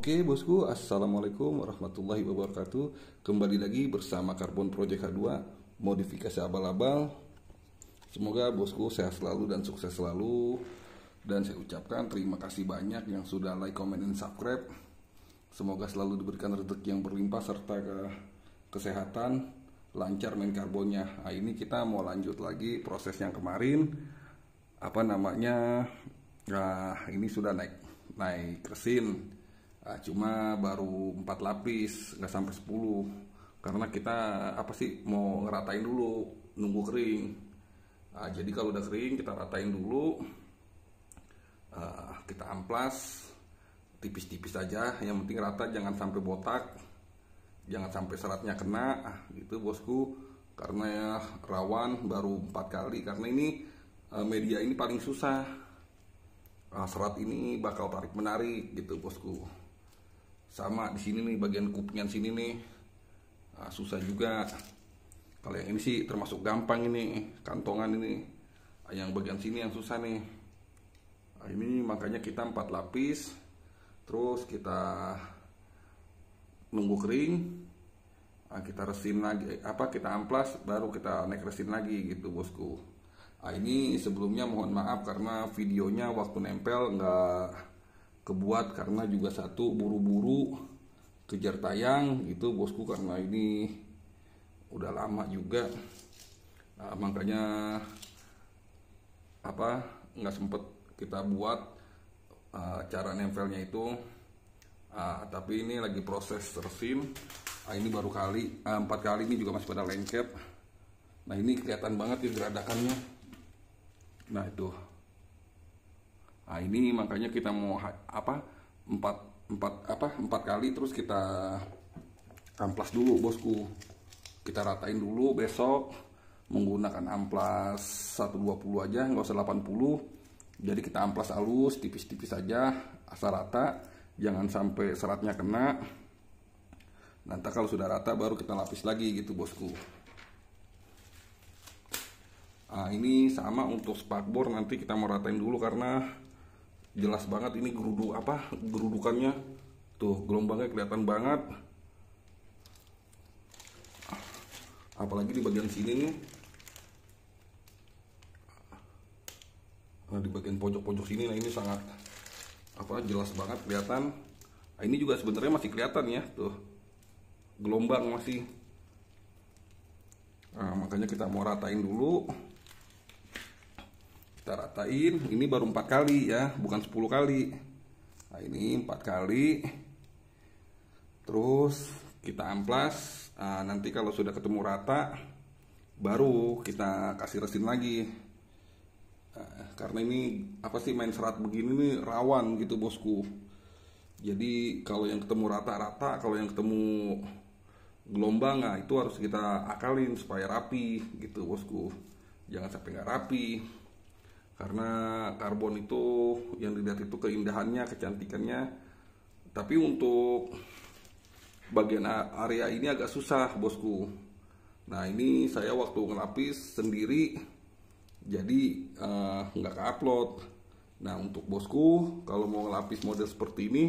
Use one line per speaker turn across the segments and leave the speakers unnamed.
Oke bosku, Assalamualaikum warahmatullahi wabarakatuh Kembali lagi bersama karbon Project H2 Modifikasi abal-abal Semoga bosku sehat selalu dan sukses selalu Dan saya ucapkan terima kasih banyak yang sudah like, comment, dan subscribe Semoga selalu diberikan rezeki yang berlimpah serta ke kesehatan Lancar main karbonnya Nah ini kita mau lanjut lagi proses yang kemarin Apa namanya Nah ini sudah naik naik resin Ah, cuma baru 4 lapis nggak sampai 10 karena kita apa sih mau ngeratain dulu nunggu kering nah, jadi kalau udah kering kita ratain dulu uh, kita amplas tipis-tipis aja yang penting rata jangan sampai botak jangan sampai seratnya kena ah, gitu bosku karena ya, rawan baru empat kali karena ini uh, media ini paling susah uh, serat ini bakal tarik menarik gitu bosku sama di sini nih bagian kupingan sini nih nah, susah juga kalau yang ini sih termasuk gampang ini kantongan ini ah, yang bagian sini yang susah nih nah, ini makanya kita empat lapis terus kita nunggu kering nah, kita resin lagi eh, apa kita amplas baru kita naik resin lagi gitu bosku nah, ini sebelumnya mohon maaf karena videonya waktu nempel nggak kebuat karena juga satu buru-buru kejar tayang itu bosku karena ini udah lama juga nah, makanya apa nggak sempet kita buat uh, cara nempelnya itu uh, tapi ini lagi proses tersim uh, ah, ini baru kali uh, empat kali ini juga masih pada lengket nah ini kelihatan banget ya geradakannya nah itu Nah, ini makanya kita mau apa empat empat apa empat kali terus kita amplas dulu bosku kita ratain dulu besok menggunakan amplas 120 aja nggak usah 80 jadi kita amplas halus tipis-tipis aja asal rata jangan sampai seratnya kena nanti kalau sudah rata baru kita lapis lagi gitu bosku nah, ini sama untuk spakbor nanti kita mau ratain dulu karena jelas banget ini gerudu apa gerudukannya tuh gelombangnya kelihatan banget apalagi di bagian sini nih nah di bagian pojok-pojok sini nah ini sangat apa jelas banget kelihatan nah, ini juga sebenarnya masih kelihatan ya tuh gelombang masih nah, makanya kita mau ratain dulu kita ratain ini baru empat kali ya bukan 10 kali nah ini empat kali terus kita amplas nah, nanti kalau sudah ketemu rata
baru
kita kasih resin lagi nah, karena ini apa sih main serat begini nih rawan gitu bosku jadi kalau yang ketemu rata-rata kalau yang ketemu gelombang nah itu harus kita akalin supaya rapi gitu bosku jangan sampai nggak rapi karena karbon itu yang dilihat itu keindahannya kecantikannya tapi untuk bagian area ini agak susah bosku nah ini saya waktu ngelapis sendiri jadi eh, nggak ke upload nah untuk bosku kalau mau ngelapis model seperti ini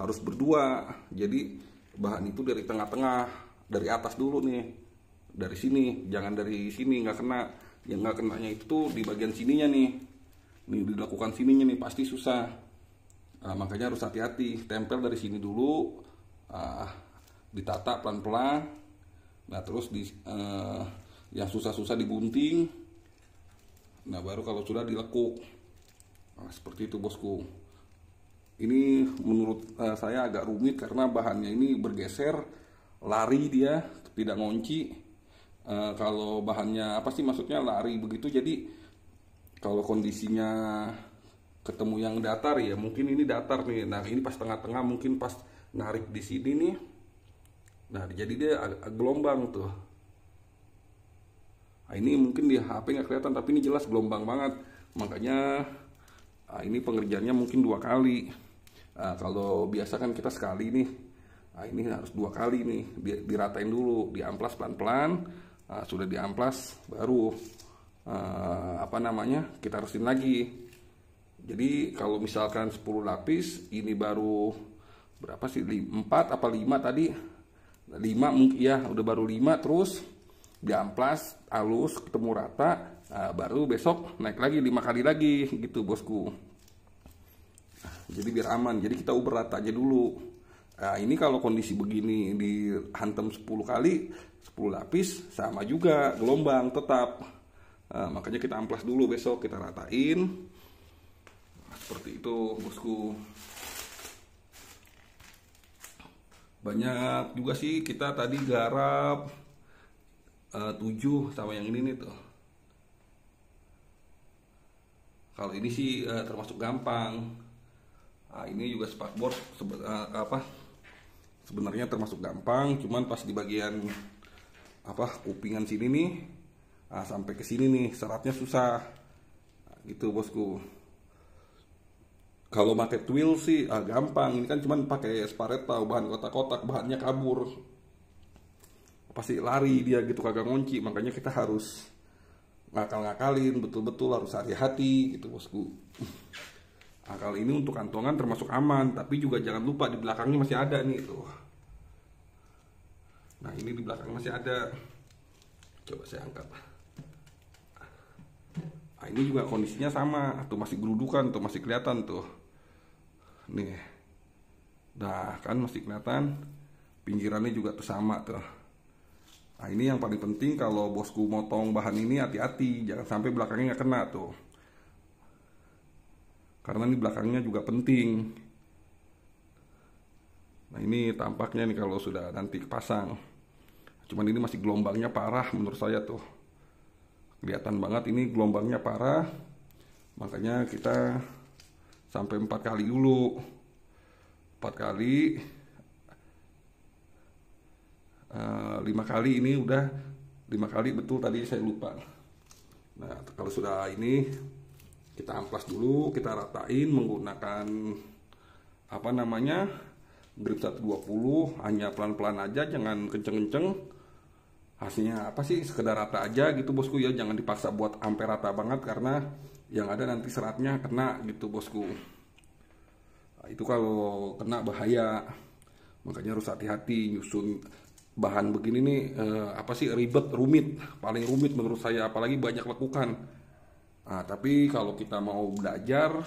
harus berdua jadi bahan itu dari tengah-tengah dari atas dulu nih dari sini jangan dari sini nggak kena yang nggak kenanya itu di bagian sininya nih ini dilakukan sininya nih pasti susah uh, makanya harus hati-hati tempel dari sini dulu uh, ditata pelan-pelan nah terus di uh, yang susah-susah digunting nah baru kalau sudah dilekuk nah, seperti itu bosku ini menurut uh, saya agak rumit karena bahannya ini bergeser lari dia tidak ngunci uh, eh, kalau bahannya apa sih maksudnya lari begitu jadi kalau kondisinya ketemu yang datar ya mungkin ini datar nih nah ini pas tengah-tengah mungkin pas narik di sini nih nah jadi dia gelombang tuh nah, ini mungkin di HP nggak kelihatan tapi ini jelas gelombang banget makanya nah, ini pengerjaannya mungkin dua kali nah, kalau biasa kan kita sekali nih nah, ini harus dua kali nih diratain dulu diamplas pelan-pelan nah, sudah diamplas baru uh, apa namanya kita harusin lagi jadi kalau misalkan 10 lapis ini baru berapa sih 4 apa 5 tadi 5 mungkin ya udah baru 5 terus jamplas halus ketemu rata uh, baru besok naik lagi 5 kali lagi gitu bosku jadi biar aman jadi kita uber rata aja dulu nah, ini kalau kondisi begini dihantam 10 kali 10 lapis sama juga gelombang tetap Nah, makanya kita amplas dulu besok, kita ratain. seperti itu, bosku. Banyak juga sih kita tadi garap eh, uh, 7 sama yang ini nih tuh. Kalau ini sih uh, termasuk gampang. Nah, ini juga spakbor sebe uh, apa? Sebenarnya termasuk gampang, cuman pas di bagian apa kupingan sini nih nah, sampai ke sini nih seratnya susah nah, gitu bosku kalau pakai twill sih ah, gampang ini kan cuman pakai spareta bahan kotak-kotak bahannya kabur pasti lari dia gitu kagak ngunci makanya kita harus ngakal-ngakalin betul-betul harus hati-hati gitu bosku akal ah, ini untuk kantongan termasuk aman tapi juga jangan lupa di belakangnya masih ada nih tuh nah ini di belakang masih ada coba saya angkat ini juga kondisinya sama tuh masih gerudukan tuh masih kelihatan tuh nih dah kan masih kelihatan pinggirannya juga tuh sama tuh nah ini yang paling penting kalau bosku motong bahan ini hati-hati jangan sampai belakangnya nggak kena tuh karena ini belakangnya juga penting nah ini tampaknya nih kalau sudah nanti pasang cuman ini masih gelombangnya parah menurut saya tuh kelihatan banget ini gelombangnya parah makanya kita sampai empat kali dulu empat kali eh, lima kali ini udah lima kali betul tadi saya lupa nah kalau sudah ini kita amplas dulu kita ratain menggunakan apa namanya grip 120 hanya pelan-pelan aja jangan kenceng-kenceng hasilnya apa sih sekedar rata aja gitu bosku ya jangan dipaksa buat ampe rata banget karena yang ada nanti seratnya kena gitu bosku nah, itu kalau kena bahaya makanya harus hati-hati nyusun bahan begini nih eh, apa sih ribet rumit paling rumit menurut saya apalagi banyak lekukan nah, tapi kalau kita mau belajar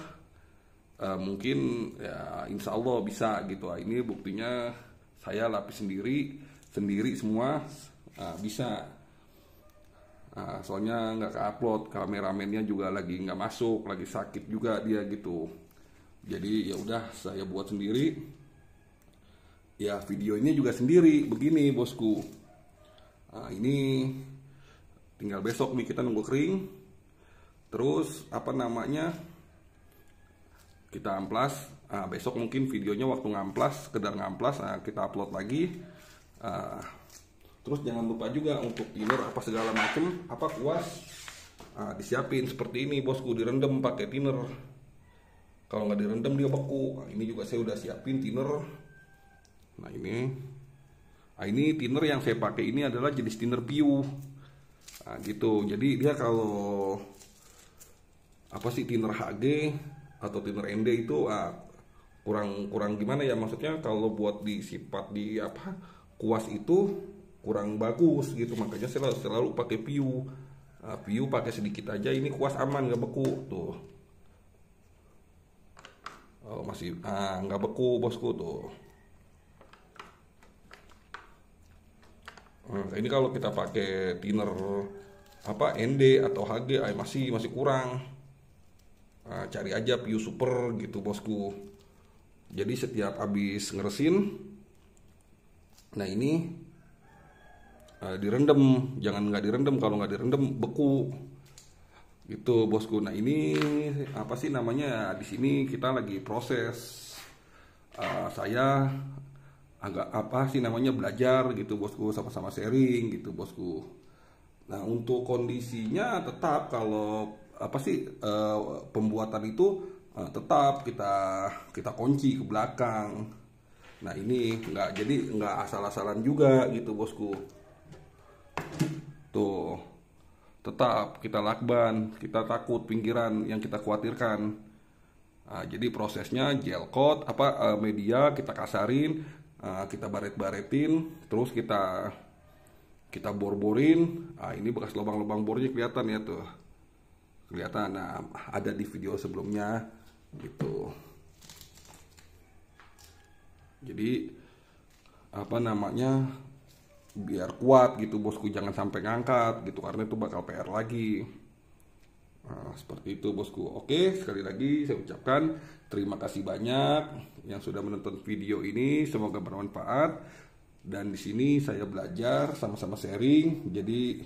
eh, mungkin ya insya Allah bisa gitu nah, ini buktinya saya lapis sendiri sendiri semua uh, bisa uh, soalnya nggak ke upload kameramennya juga lagi nggak masuk lagi sakit juga dia gitu jadi ya udah saya buat sendiri ya videonya juga sendiri begini bosku uh, ini tinggal besok nih kita nunggu kering terus apa namanya kita amplas nah, besok mungkin videonya waktu ngamplas sekedar ngamplas nah, kita upload lagi uh, terus jangan lupa juga untuk thinner apa segala macam apa kuas nah, disiapin seperti ini bosku direndam pakai thinner kalau nggak direndam dia beku nah, ini juga saya udah siapin thinner nah ini nah, ini thinner yang saya pakai ini adalah jenis thinner piu nah, gitu jadi dia kalau apa sih thinner HG atau thinner ND itu ah, kurang kurang gimana ya maksudnya kalau buat disipat di apa kuas itu kurang bagus gitu makanya saya selalu pakai piu uh, piu pakai sedikit aja ini kuas aman nggak beku tuh oh, masih nggak ah, nggak beku bosku tuh hmm, nah, ini kalau kita pakai thinner apa ND atau HG ay, ah, masih masih kurang uh, cari aja piu super gitu bosku jadi setiap habis ngeresin nah ini Eh, direndam jangan nggak direndam kalau nggak direndam beku gitu bosku nah ini apa sih namanya di sini kita lagi proses uh, saya agak apa sih namanya belajar gitu bosku sama-sama sharing gitu bosku nah untuk kondisinya tetap kalau apa sih uh, pembuatan itu uh, tetap kita kita kunci ke belakang nah ini nggak jadi nggak asal-asalan juga gitu bosku Tuh. Gitu. Tetap kita lakban, kita takut pinggiran yang kita khawatirkan. Nah, jadi prosesnya gel coat apa eh, media kita kasarin, ah, kita baret-baretin, terus kita kita bor-borin. Nah, ini bekas lubang-lubang bornya kelihatan ya tuh. Kelihatan. Nah, ada di video sebelumnya gitu. Jadi apa namanya biar kuat gitu bosku jangan sampai ngangkat gitu karena itu bakal PR lagi nah, seperti itu bosku oke sekali lagi saya ucapkan terima kasih banyak yang sudah menonton video ini semoga bermanfaat dan di sini saya belajar sama-sama sharing jadi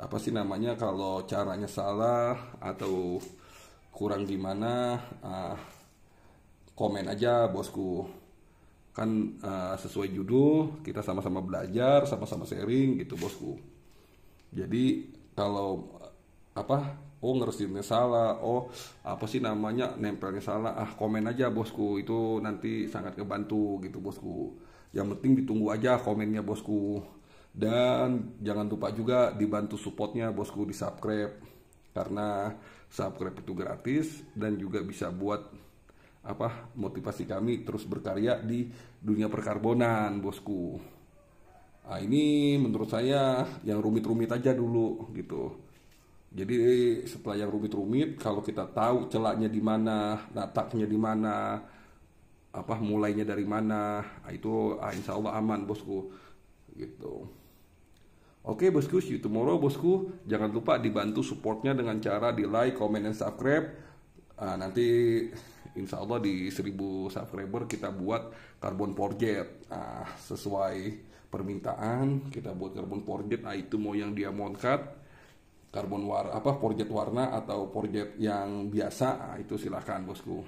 apa sih namanya kalau caranya salah atau kurang gimana uh, komen aja bosku kan uh, sesuai judul kita sama-sama belajar sama-sama sharing gitu bosku jadi kalau apa oh ngeresinnya salah oh apa sih namanya nempelnya salah ah komen aja bosku itu nanti sangat kebantu gitu bosku yang penting ditunggu aja komennya bosku dan jangan lupa juga dibantu supportnya bosku di subscribe karena subscribe itu gratis dan juga bisa buat apa motivasi kami terus berkarya di dunia perkarbonan bosku nah, ini menurut saya yang rumit-rumit aja dulu gitu jadi setelah yang rumit-rumit kalau kita tahu celaknya di mana nataknya di mana apa mulainya dari mana nah, itu ah, insya Allah aman bosku gitu Oke bosku, see you tomorrow bosku. Jangan lupa dibantu supportnya dengan cara di like, comment, dan subscribe. Nah, nanti insya Allah di 1000 subscriber kita buat carbon forget nah, sesuai permintaan kita buat carbon forget nah, itu mau yang dia cut karbon war apa forget warna atau forget yang biasa nah, itu silahkan bosku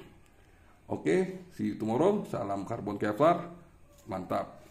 oke see you tomorrow salam karbon kevlar mantap